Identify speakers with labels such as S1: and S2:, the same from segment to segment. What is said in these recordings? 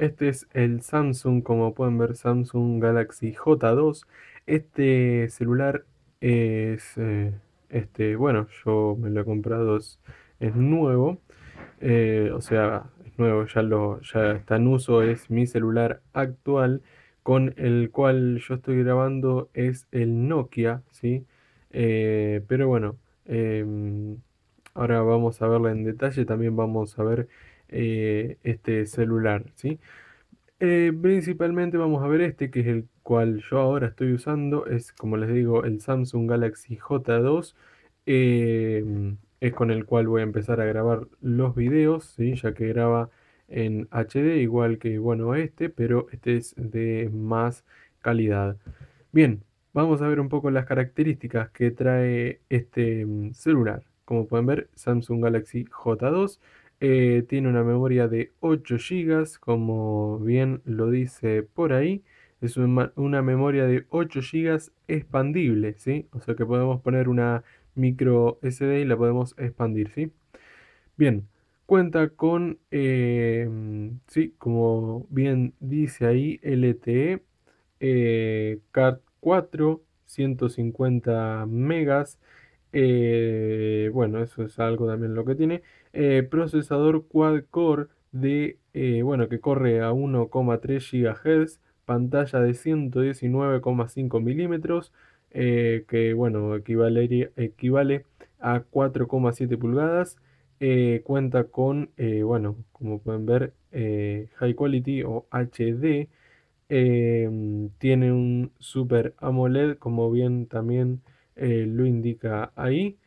S1: Este es el Samsung, como pueden ver, Samsung Galaxy J2. Este celular es, eh, este, bueno, yo me lo he comprado, es, nuevo. Eh, o sea, es nuevo, ya, lo, ya está en uso, es mi celular actual con el cual yo estoy grabando es el Nokia, ¿sí? Eh, pero bueno, em, ahora vamos a verlo en detalle, también vamos a ver eh, este celular, ¿sí? Eh, principalmente vamos a ver este, que es el cual yo ahora estoy usando, es como les digo el Samsung Galaxy J2, em, es con el cual voy a empezar a grabar los videos, ¿sí? ya que graba en HD, igual que bueno este, pero este es de más calidad. Bien, vamos a ver un poco las características que trae este mm, celular. Como pueden ver, Samsung Galaxy J2 eh, tiene una memoria de 8 GB, como bien lo dice por ahí. Es una memoria de 8 GB expandible, ¿sí? O sea que podemos poner una micro SD y la podemos expandir, ¿sí? Bien, cuenta con, em, sí, como bien dice ahí, LTE, eh, CART 4, 150 megas. Eh, bueno, eso es algo también lo que tiene. Eh, procesador quad-core de, eh, bueno, que corre a 1,3 GHz, pantalla de 119,5 milímetros, que, bueno, equivale, equivale a 4,7 pulgadas. cuenta con, bueno, como pueden ver, High Quality o HD. Em, tiene un Super AMOLED, como bien también... Eh, lo indica ahí.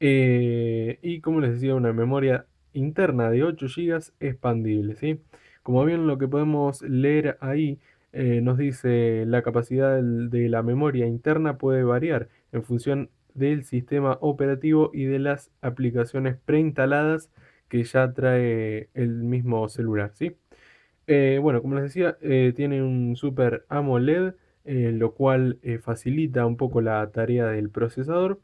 S1: Eh, y como les decía, una memoria interna de 8 GB expandible. ¿sí? Como bien lo que podemos leer ahí eh, nos dice la capacidad de la memoria interna puede variar en función del sistema operativo y de las aplicaciones preinstaladas que ya trae el mismo celular. ¿sí? bueno, como les decía, tiene un Super AMOLED eh, lo cual eh, facilita un poco la tarea del procesador.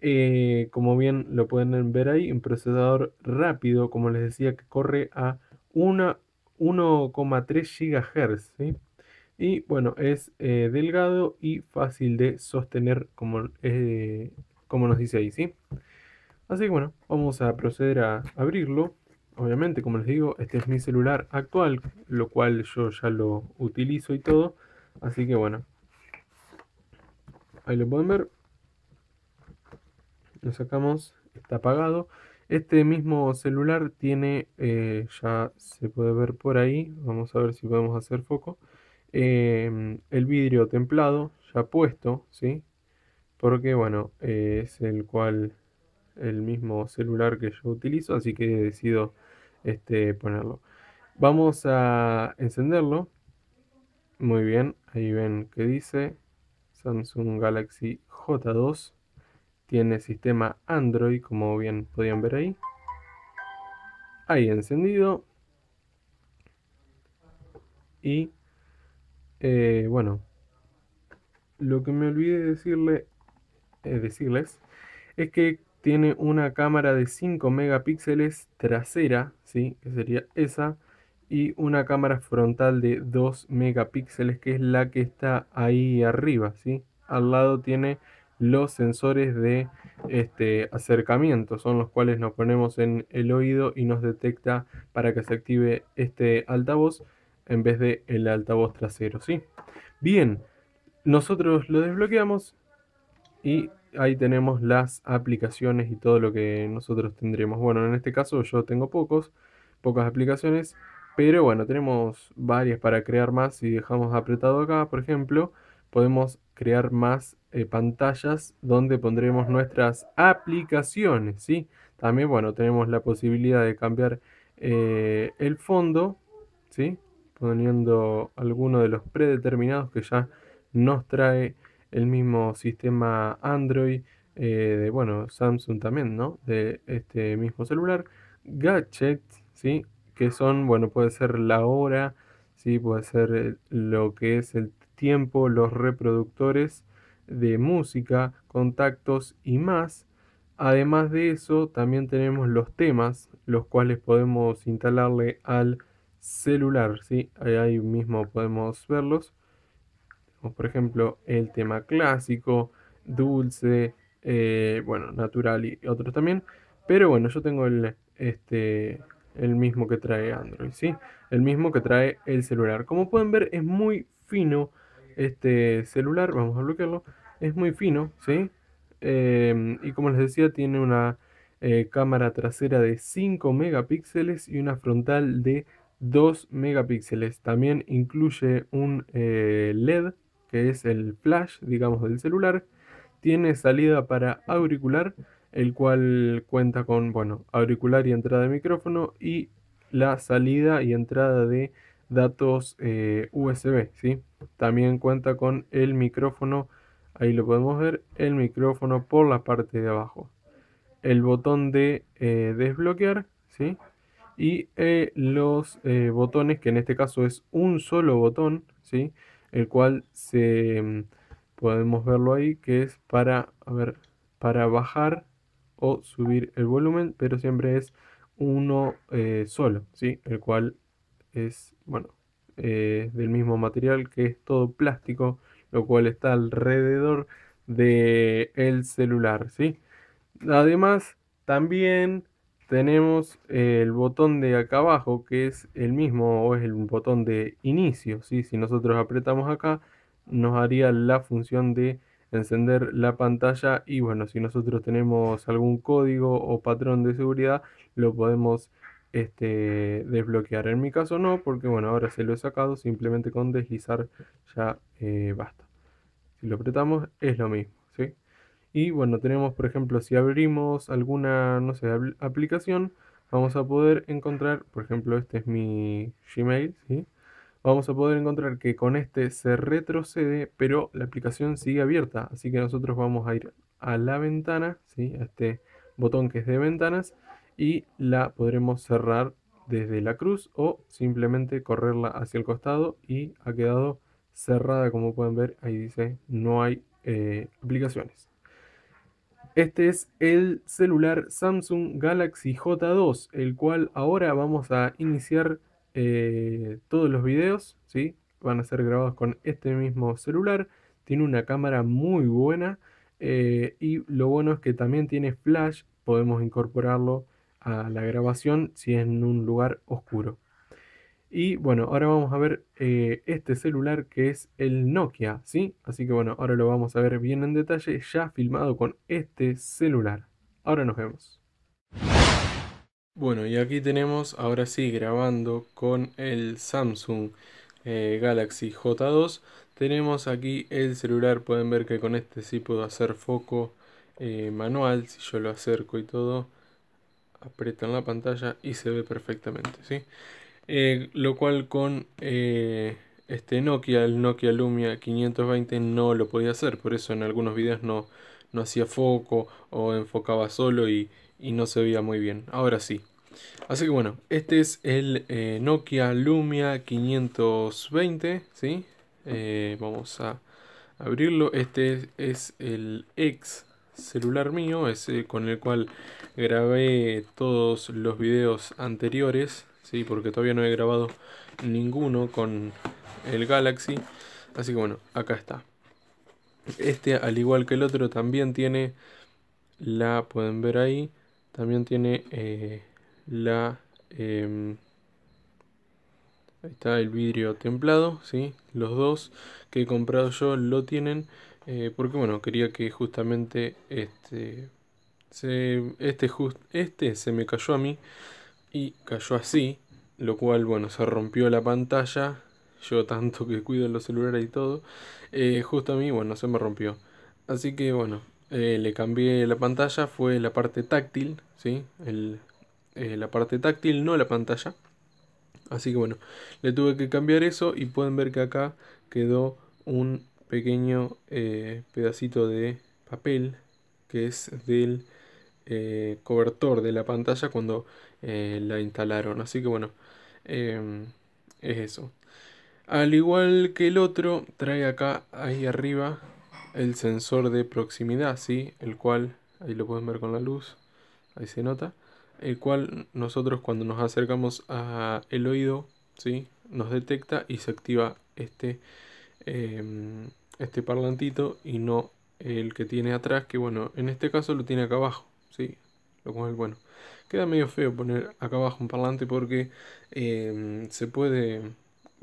S1: Eh, como bien lo pueden ver ahí, un procesador rápido, como les decía, que corre a 1,3 GHz. Y bueno, es delgado y fácil de sostener, como, como nos dice ahí. ¿sí? Así que bueno, vamos a proceder a abrirlo obviamente, como les digo, este es mi celular actual, lo cual yo ya lo utilizo y todo. Así que bueno. Ahí lo pueden ver. Lo sacamos. Está apagado. Este mismo celular tiene, eh, ya se puede ver por ahí, vamos a ver si podemos hacer foco, em, el vidrio templado ya puesto, ¿sí? Porque bueno, eh, es el cual, el mismo celular que yo utilizo, así que decido este, ponerlo. Vamos a encenderlo, muy bien, ahí ven que dice Samsung Galaxy J2. Tiene sistema Android, como bien podían ver ahí. Ahí encendido. Y eh, bueno, lo que me olvidé decirle, eh, decirles es que tiene una cámara de 5 megapíxeles trasera, ¿sí? que sería esa, y una cámara frontal de 2 megapíxeles que es la que está ahí arriba, ¿sí? Al lado tiene los sensores de este acercamiento, son los cuales nos ponemos en el oído y nos detecta para que se active este altavoz en vez de el altavoz trasero, ¿sí? Bien, nosotros lo desbloqueamos y ahí tenemos las aplicaciones y todo lo que nosotros tendremos. Bueno, en este caso yo tengo pocos, pocas aplicaciones pero bueno, tenemos varias para crear más. Si dejamos apretado acá, por ejemplo, podemos crear más eh, pantallas donde pondremos nuestras aplicaciones, ¿sí? También, bueno, tenemos la posibilidad de cambiar eh, el fondo, ¿sí? Poniendo alguno de los predeterminados que ya nos trae el mismo sistema Android, eh, de, bueno, Samsung también, ¿no? De este mismo celular. Gadget, ¿sí? que son, bueno, puede ser la hora, ¿sí? puede ser lo que es el tiempo, los reproductores de música, contactos y más. Además de eso, también tenemos los temas, los cuales podemos instalarle al celular, ¿sí? ahí mismo podemos verlos. Por ejemplo, el tema clásico, dulce, eh, bueno, natural y otros también. Pero bueno, yo tengo el, este, el mismo que trae Android, ¿sí? El mismo que trae el celular. Como pueden ver, es muy fino este celular. Vamos a bloquearlo. Es muy fino, ¿sí? Em, y como les decía, tiene una eh, cámara trasera de 5 megapíxeles y una frontal de 2 megapíxeles. También incluye un eh, LED, que es el flash, digamos, del celular. Tiene salida para auricular el cual cuenta con, bueno, auricular y entrada de micrófono y la salida y entrada de datos eh, USB, ¿sí? También cuenta con el micrófono, ahí lo podemos ver, el micrófono por la parte de abajo. El botón de eh, desbloquear, ¿sí? Y eh, los botones, que en este caso es un solo botón, ¿sí? El cual se, mm, podemos verlo ahí, que es para, a ver, para bajar o subir el volumen, pero siempre es uno eh, solo, ¿sí? El cual es, bueno, eh, del mismo material que es todo plástico, lo cual está alrededor del el celular, ¿sí? Además, también tenemos el botón de acá abajo, que es el mismo, o es el botón de inicio, ¿sí? Si nosotros apretamos acá, nos haría la función de encender la pantalla y bueno, si nosotros tenemos algún código o patrón de seguridad, lo podemos este, desbloquear. En mi caso no, porque bueno, ahora se lo he sacado, simplemente con deslizar ya eh, basta. Si lo apretamos es lo mismo, ¿sí? Y bueno, tenemos por ejemplo, si abrimos alguna, no sé, aplicación, vamos a poder encontrar, por ejemplo, este es mi Gmail, ¿sí? vamos a poder encontrar que con este se retrocede, pero la aplicación sigue abierta. Así que nosotros vamos a ir a la ventana, ¿sí? a este botón que es de ventanas, y la podremos cerrar desde la cruz o simplemente correrla hacia el costado y ha quedado cerrada como pueden ver ahí dice no hay eh, aplicaciones este es el celular Samsung Galaxy J2 el cual ahora vamos a iniciar eh, todos los videos ¿sí? van a ser grabados con este mismo celular. Tiene una cámara muy buena. Eh, y lo bueno es que también tiene flash. Podemos incorporarlo a la grabación si es en un lugar oscuro. Y bueno, ahora vamos a ver eh, este celular que es el Nokia, ¿sí? Así que bueno, ahora lo vamos a ver bien en detalle, ya filmado con este celular. Ahora nos vemos. Bueno, y aquí tenemos ahora sí grabando con el Samsung eh, Galaxy J2. Tenemos aquí el celular, pueden ver que con este sí puedo hacer foco eh, manual. Si yo lo acerco y todo, en la pantalla y se ve perfectamente. ¿sí? Eh, lo cual con este Nokia, el Nokia Lumia 520 no lo podía hacer. Por eso en algunos videos no, no hacía foco o enfocaba solo y, y no se veía muy bien. Ahora sí. Así que bueno, este es el eh, Nokia Lumia 520, ¿sí? Eh, vamos a abrirlo. Este es el ex celular mío, Ese con el cual grabé todos los videos anteriores, ¿sí? Porque todavía no he grabado ninguno con el Galaxy. Así que bueno, acá está. Este, al igual que el otro, también tiene la, pueden ver ahí, también tiene eh, la... Em, ahí está el vidrio templado, ¿sí? Los dos que he comprado yo lo tienen. Eh, porque bueno, quería que justamente este... Se, este, este se me cayó a mí y cayó así. Lo cual, bueno, se rompió la pantalla. Yo tanto que cuido los celulares y todo. Eh, justo a mí, bueno, se me rompió. Así que bueno, eh, le cambié la pantalla fue la parte táctil, ¿sí? Eh, la parte táctil, no la pantalla. Así que bueno, le tuve que cambiar eso y pueden ver que acá quedó un pequeño eh, pedacito de papel que es del cobertor de la pantalla cuando la instalaron. Así que bueno, em, es eso. Al igual que el otro, trae acá, ahí arriba, el sensor de proximidad, ¿sí? El cual, ahí lo pueden ver con la luz, ahí se nota, el cual nosotros cuando nos acercamos a el oído, ¿sí? Nos detecta y se activa este, em, este parlantito y no el que tiene atrás, que bueno, en este caso lo tiene acá abajo, ¿sí? Lo cual, bueno, queda medio feo poner acá abajo un parlante porque em, se puede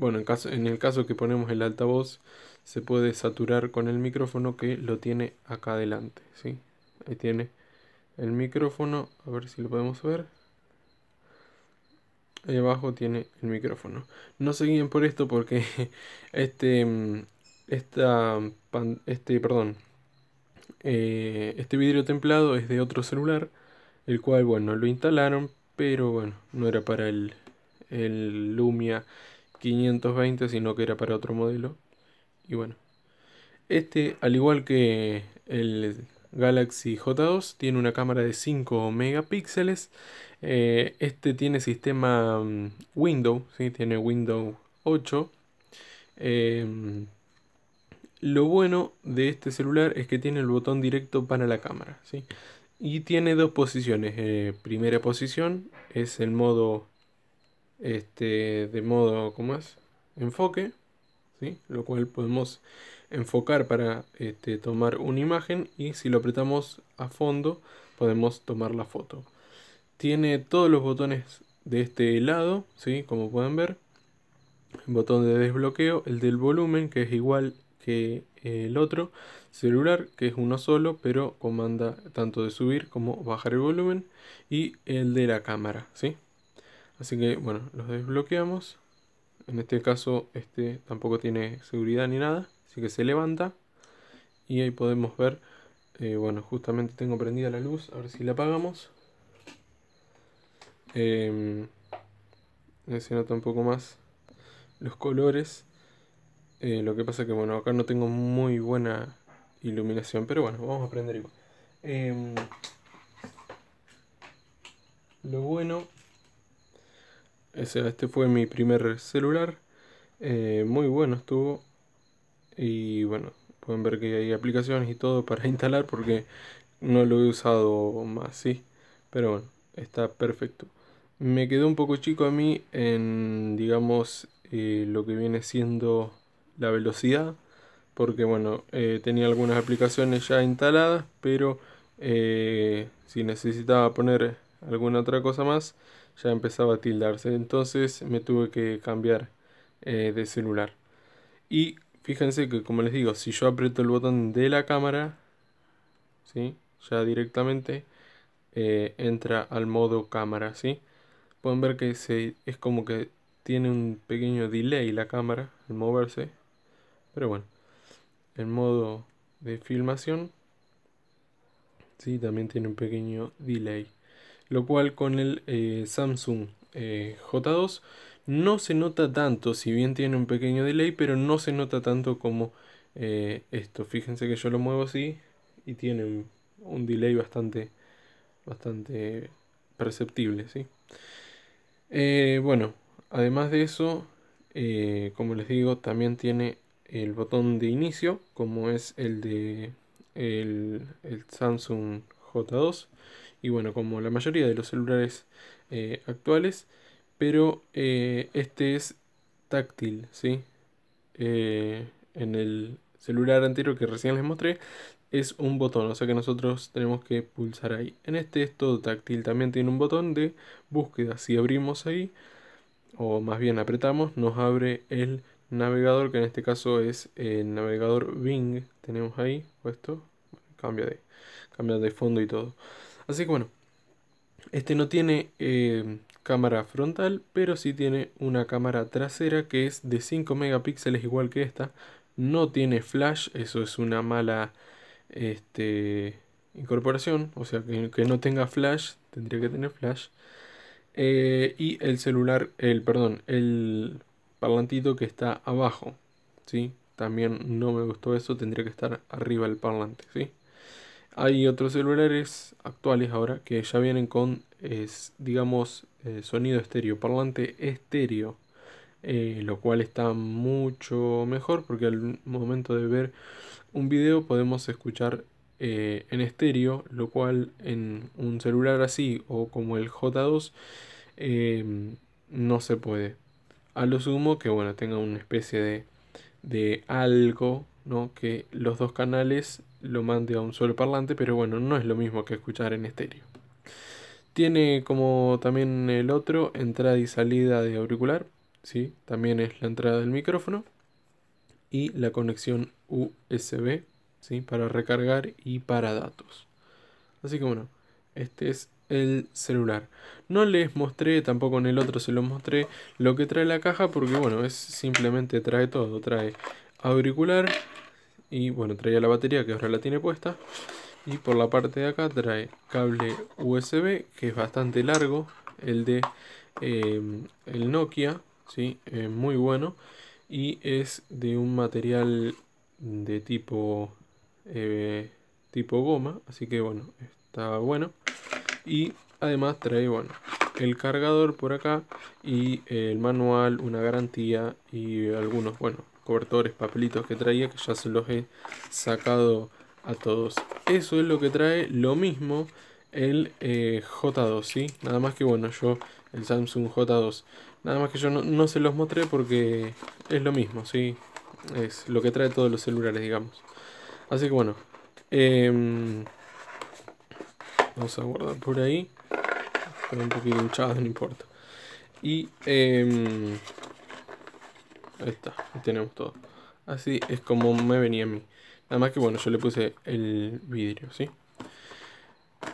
S1: bueno, en, caso, en el caso que ponemos el altavoz, se puede saturar con el micrófono que lo tiene acá adelante, ¿sí? Ahí tiene el micrófono, a ver si lo podemos ver. Ahí abajo tiene el micrófono. No se guíen por esto porque este, mm, esta, este, perdón, eh, este vidrio templado es de otro celular, el cual, bueno, lo instalaron, pero bueno, no era para el, el Lumia 520 sino que era para otro modelo. Y bueno, este al igual que el Galaxy J2 tiene una cámara de 5 megapíxeles. Eh, este tiene sistema mm, Windows, tiene Windows 8. Eh, lo bueno de este celular es que tiene el botón directo para la cámara. ¿sí? Y tiene dos posiciones. Eh, primera posición es el modo este, de modo, como es? Enfoque, ¿sí? Lo cual podemos enfocar para este, tomar una imagen y si lo apretamos a fondo podemos tomar la foto. Tiene todos los botones de este lado, ¿sí? Como pueden ver. El botón de desbloqueo, el del volumen que es igual que el otro celular que es uno solo pero comanda tanto de subir como bajar el volumen y el de la cámara, ¿sí? Así que bueno, los desbloqueamos. En este caso este tampoco tiene seguridad ni nada, así que se levanta. Y ahí podemos ver, eh, bueno, justamente tengo prendida la luz, a ver si la apagamos. Eh, em, se nota un poco más los colores. Eh, lo que pasa que bueno, acá no tengo muy buena iluminación, pero bueno, vamos a prender em, lo bueno este fue mi primer celular. Eh, muy bueno estuvo. Y bueno, pueden ver que hay aplicaciones y todo para instalar porque no lo he usado más, sí. Pero bueno, está perfecto. Me quedó un poco chico a mí en, digamos, eh, lo que viene siendo la velocidad. Porque bueno, eh, tenía algunas aplicaciones ya instaladas, pero si necesitaba poner alguna otra cosa más, ya empezaba a tildarse. Entonces me tuve que cambiar eh, de celular. Y fíjense que como les digo, si yo aprieto el botón de la cámara, ¿sí? ya directamente eh, entra al modo cámara. ¿sí? Pueden ver que se, es como que tiene un pequeño delay la cámara al moverse. Pero bueno, el modo de filmación sí, también tiene un pequeño delay lo cual con el eh, Samsung eh, J2 no se nota tanto, si bien tiene un pequeño delay, pero no se nota tanto como eh, esto. Fíjense que yo lo muevo así y tiene un, delay bastante, bastante perceptible. ¿sí? bueno, además de eso, como les digo, también tiene el botón de inicio, como es el de el, el Samsung J2 y bueno, como la mayoría de los celulares eh, actuales, pero eh, este es táctil, ¿sí? Eh, en el celular entero que recién les mostré es un botón, o sea que nosotros tenemos que pulsar ahí. En este es todo táctil, también tiene un botón de búsqueda, si abrimos ahí, o más bien apretamos, nos abre el navegador, que en este caso es el navegador Bing, tenemos ahí puesto, cambia de, cambia de fondo y todo. Así que bueno, este no tiene eh, cámara frontal, pero sí tiene una cámara trasera que es de 5 megapíxeles igual que esta. No tiene flash, eso es una mala este, incorporación, o sea que, no tenga flash, tendría que tener flash. Eh, y el celular, el perdón, el parlantito que está abajo, ¿sí? También no me gustó eso, tendría que estar arriba el parlante, ¿sí? Hay otros celulares actuales ahora que ya vienen con, es, digamos, eh, sonido estéreo, parlante estéreo, eh, lo cual está mucho mejor porque al momento de ver un video podemos escuchar eh, en estéreo, lo cual en un celular así o como el J2 em, no se puede. A lo sumo que bueno, tenga una especie de, de algo ¿no? que los dos canales lo mande a un solo parlante, pero bueno, no es lo mismo que escuchar en estéreo. Tiene como también el otro entrada y salida de auricular, ¿sí? también es la entrada del micrófono y la conexión USB ¿sí? para recargar y para datos. Así que bueno, este es el celular. No les mostré, tampoco en el otro se lo mostré lo que trae la caja porque bueno, es simplemente trae todo, trae auricular, y bueno traía la batería que ahora la tiene puesta y por la parte de acá trae cable USB que es bastante largo el de em, el Nokia ¿sí? es muy bueno y es de un material de tipo eh, tipo goma así que bueno está bueno y además trae bueno el cargador por acá y el manual una garantía y algunos bueno cobertores, papelitos que traía, que ya se los he sacado a todos. Eso es lo que trae lo mismo el eh, J2, ¿sí? Nada más que bueno, yo el Samsung J2. Nada más que yo no, se los mostré porque es lo mismo, ¿sí? Es lo que trae todos los celulares, digamos. Así que bueno. Em, vamos a guardar por ahí. un poquito hinchado, no importa. Y... Em, Ahí está, tenemos todo. Así es como me venía a mí. Nada más que bueno, yo le puse el vidrio, ¿sí?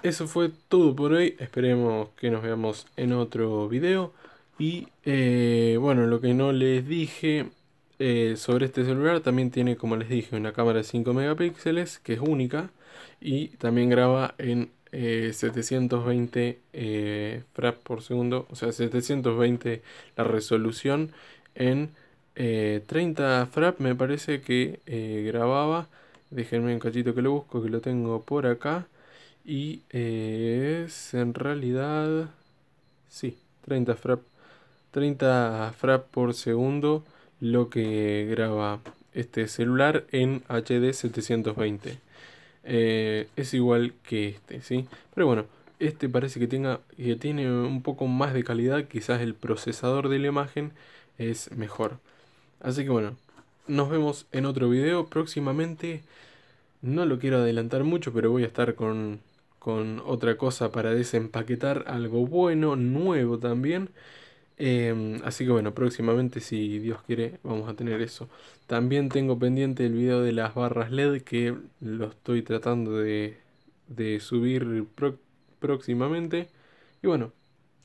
S1: Eso fue todo por hoy. Esperemos que nos veamos en otro video. Y eh, bueno, lo que no les dije eh, sobre este celular también tiene, como les dije, una cámara de 5 megapíxeles que es única y también graba en 720 eh, eh por segundo, o sea, 720 la resolución en 30 eh, frap me parece que eh, grababa. Déjenme un cachito que lo busco, que lo tengo por acá. Y eh, es en realidad... Sí, 30 frap. 30 frap por segundo lo que graba este celular en HD 720. es igual que este, ¿sí? Pero bueno, este parece que, tenga, que tiene un poco más de calidad. Quizás el procesador de la imagen es mejor. Así que bueno, nos vemos en otro video próximamente. No lo quiero adelantar mucho, pero voy a estar con, con otra cosa para desempaquetar algo bueno, nuevo también. Em, así que bueno, próximamente si Dios quiere vamos a tener eso. También tengo pendiente el video de las barras LED que lo estoy tratando de, de subir próximamente. Y bueno,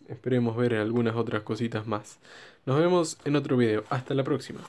S1: Esperemos ver algunas otras cositas más. Nos vemos en otro video. Hasta la próxima.